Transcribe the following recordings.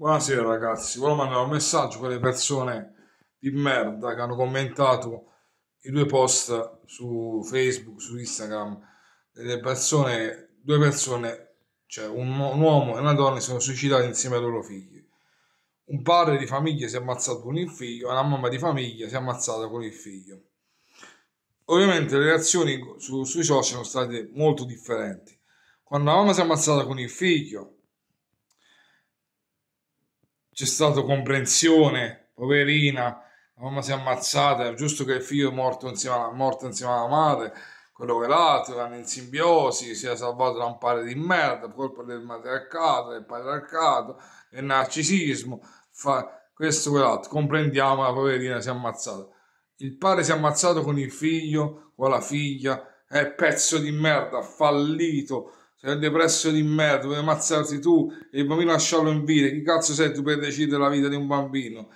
Buonasera ragazzi, volevo mandare un messaggio a quelle persone di merda che hanno commentato i due post su Facebook, su Instagram, delle persone, due persone, cioè un, un uomo e una donna si sono suicidati insieme ai loro figli. Un padre di famiglia si è ammazzato con il figlio, e una mamma di famiglia si è ammazzata con il figlio. Ovviamente le reazioni su, sui social sono state molto differenti. Quando la mamma si è ammazzata con il figlio, c'è stata comprensione, poverina, la mamma si è ammazzata, è giusto che il figlio è morto insieme alla, morto insieme alla madre, quello che l'altro, erano in simbiosi, si è salvato da un pare di merda, colpa del matriarcato, del patriarcato, del narcisismo, fa questo quell'altro, comprendiamo la poverina si è ammazzata. Il padre si è ammazzato con il figlio, con la figlia, è pezzo di merda, fallito, sei un depresso di merda, devi ammazzarti tu e il bambino lasciarlo in vita. Chi cazzo sei tu per decidere la vita di un bambino?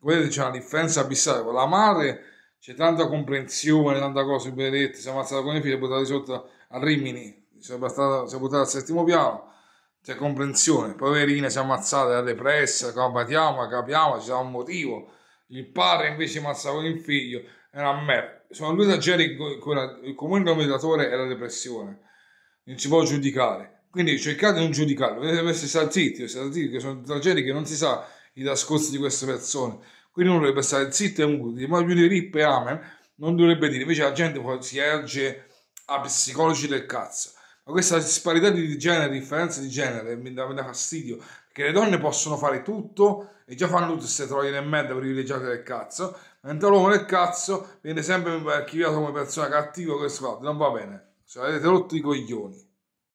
Vedete, c'è una differenza abissale. Con la madre c'è tanta comprensione, tanta cosa, i benedetti, si è ammazzato con i figli, è buttati sotto a Rimini, si è, buttato, si è buttato al settimo piano, c'è comprensione. Poverina si è ammazzata, è depressa, combattiamo, capiamo, ci sarà un motivo. Il padre invece ammazza con il figlio, è una merda. Sono due esageri, il comune denominatore è la depressione non si può giudicare. Quindi cercate di non giudicarlo, vedete questi salziti, salziti che sono tragedie che non si sa i trascorsi di queste persone. Quindi uno dovrebbe stare zitto e muto, ma più di rippe amen, non dovrebbe dire, invece la gente si erge a psicologi del cazzo. Ma questa disparità di genere, differenza di genere, mi dà, mi dà fastidio, perché le donne possono fare tutto e già fanno tutte queste troie e merda privilegiate del cazzo, mentre l'uomo del cazzo viene sempre archiviato come persona cattiva, questo fatto, non va bene. Se cioè, avete rotto i coglioni.